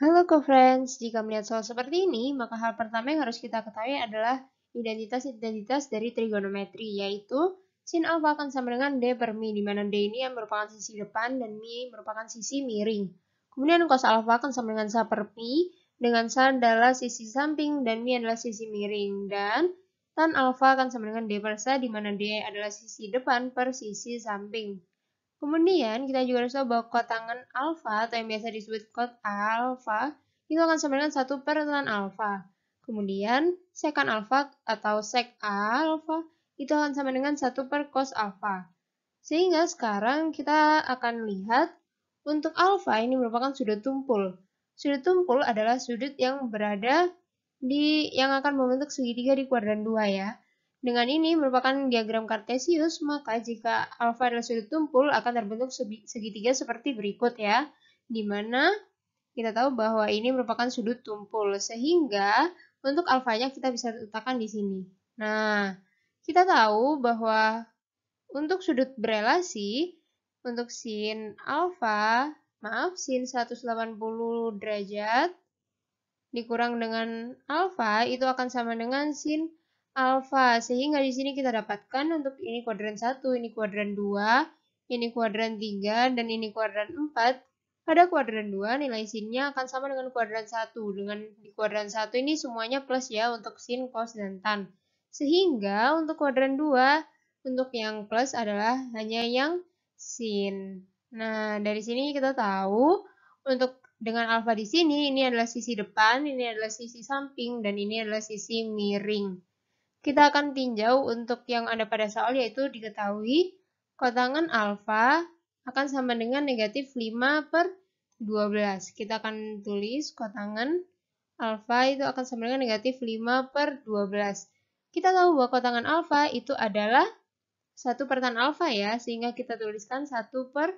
Halo co-friends, jika melihat soal seperti ini, maka hal pertama yang harus kita ketahui adalah identitas-identitas dari trigonometri, yaitu sin alfa akan sama dengan D per mi, di mana D ini yang merupakan sisi depan dan mi merupakan sisi miring. Kemudian cos alfa akan sama dengan sa per pi, dengan sa adalah sisi samping dan mi adalah sisi miring. Dan tan alfa akan sama dengan D per sa, di mana D adalah sisi depan per sisi samping. Kemudian kita juga harus tahu bahwa kotangan alfa atau yang biasa disebut kot alfa itu akan sama dengan 1 per tan alfa. Kemudian sekan alfa atau sek alfa itu akan sama dengan 1 per cos alfa. Sehingga sekarang kita akan lihat untuk alfa ini merupakan sudut tumpul. Sudut tumpul adalah sudut yang berada di yang akan membentuk segitiga di kuadran 2 ya. Dengan ini merupakan diagram kartesius, maka jika alfa adalah sudut tumpul akan terbentuk segitiga seperti berikut ya, di mana kita tahu bahwa ini merupakan sudut tumpul, sehingga untuk alfanya kita bisa letakkan di sini. Nah, kita tahu bahwa untuk sudut berelasi, untuk sin alfa, maaf, sin 180 derajat dikurang dengan alfa itu akan sama dengan sin alfa. Sehingga di sini kita dapatkan untuk ini kuadran 1, ini kuadran 2, ini kuadran 3, dan ini kuadran 4. Pada kuadran 2 nilai sinnya akan sama dengan kuadran 1. Dengan di kuadran 1 ini semuanya plus ya untuk sin, cos, dan tan. Sehingga untuk kuadran 2 untuk yang plus adalah hanya yang sin. Nah, dari sini kita tahu untuk dengan alfa di sini, ini adalah sisi depan, ini adalah sisi samping, dan ini adalah sisi miring. Kita akan tinjau untuk yang ada pada soal yaitu diketahui kotangan alfa akan sama dengan negatif 5 per 12. Kita akan tulis kotangan alfa itu akan sama dengan negatif 5 per 12. Kita tahu bahwa kotangan alfa itu adalah 1 per tan alfa ya, sehingga kita tuliskan 1 per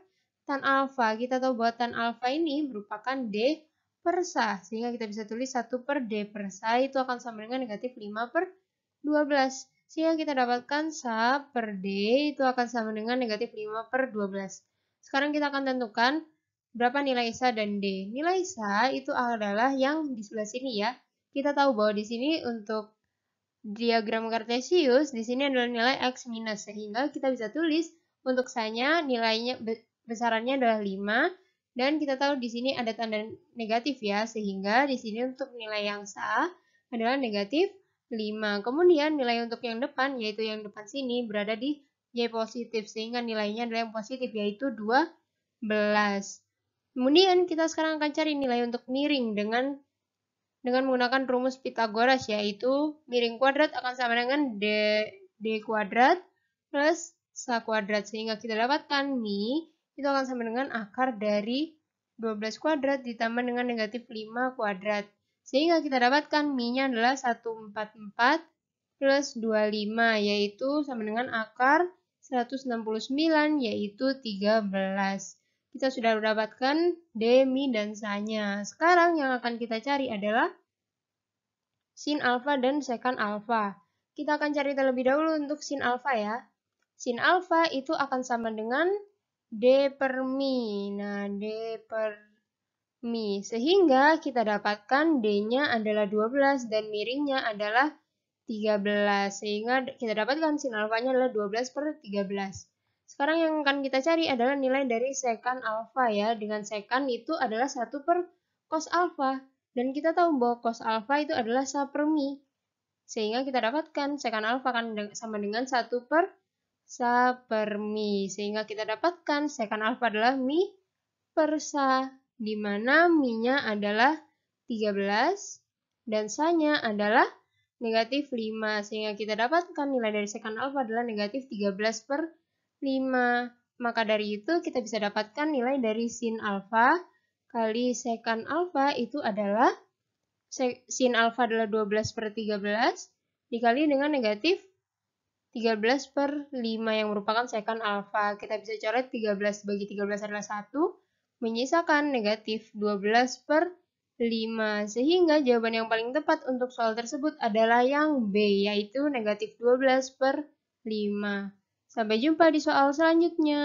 tan alfa. Kita tahu bahwa tan alfa ini merupakan D persa, sehingga kita bisa tulis 1 per D persa itu akan sama dengan negatif 5 per 12. Sehingga kita dapatkan SA per D itu akan sama dengan negatif 5 per 12. Sekarang kita akan tentukan berapa nilai SA dan D. Nilai SA itu adalah yang di sebelah sini ya. Kita tahu bahwa di sini untuk diagram kartesius, di sini adalah nilai X minus. Sehingga kita bisa tulis untuk SA-nya nilainya besarannya adalah 5. Dan kita tahu di sini ada tanda negatif ya. Sehingga di sini untuk nilai yang SA adalah negatif 5. Kemudian nilai untuk yang depan, yaitu yang depan sini, berada di Y positif, sehingga nilainya adalah yang positif, yaitu 12. Kemudian kita sekarang akan cari nilai untuk miring dengan dengan menggunakan rumus Pythagoras yaitu miring kuadrat akan sama dengan D, D kuadrat plus sa kuadrat, sehingga kita dapatkan mi itu akan sama dengan akar dari 12 kuadrat ditambah dengan negatif 5 kuadrat. Sehingga kita dapatkan mi-nya adalah 144 plus 25 yaitu sama dengan akar 169 yaitu 13. Kita sudah mendapatkan D, Mi, dan sanya. Sekarang yang akan kita cari adalah sin alfa dan sekan alfa. Kita akan cari terlebih dahulu untuk sin alfa ya. Sin alfa itu akan sama dengan D per Mi. Nah, D per Mi. Sehingga kita dapatkan D-nya adalah 12 dan miringnya adalah 13. Sehingga kita dapatkan sin alfanya adalah 12 per 13. Sekarang yang akan kita cari adalah nilai dari sekan alfa ya. Dengan sekan itu adalah 1 per cos alfa. Dan kita tahu bahwa cos alfa itu adalah 1 per mi. Sehingga kita dapatkan sekan alfa kan sama dengan 1 per sa per mi. Sehingga kita dapatkan sekan alfa adalah mi per sa di mana mi adalah 13 dan sanya adalah negatif 5. Sehingga kita dapatkan nilai dari sekan alfa adalah negatif 13 per 5. Maka dari itu kita bisa dapatkan nilai dari sin alfa kali sekan alfa itu adalah sin alfa adalah 12 per 13 dikali dengan negatif 13 per 5 yang merupakan sekan alfa. Kita bisa coret 13 bagi 13 adalah 1 menyisakan negatif 12 per 5. Sehingga jawaban yang paling tepat untuk soal tersebut adalah yang B, yaitu negatif 12 per 5. Sampai jumpa di soal selanjutnya.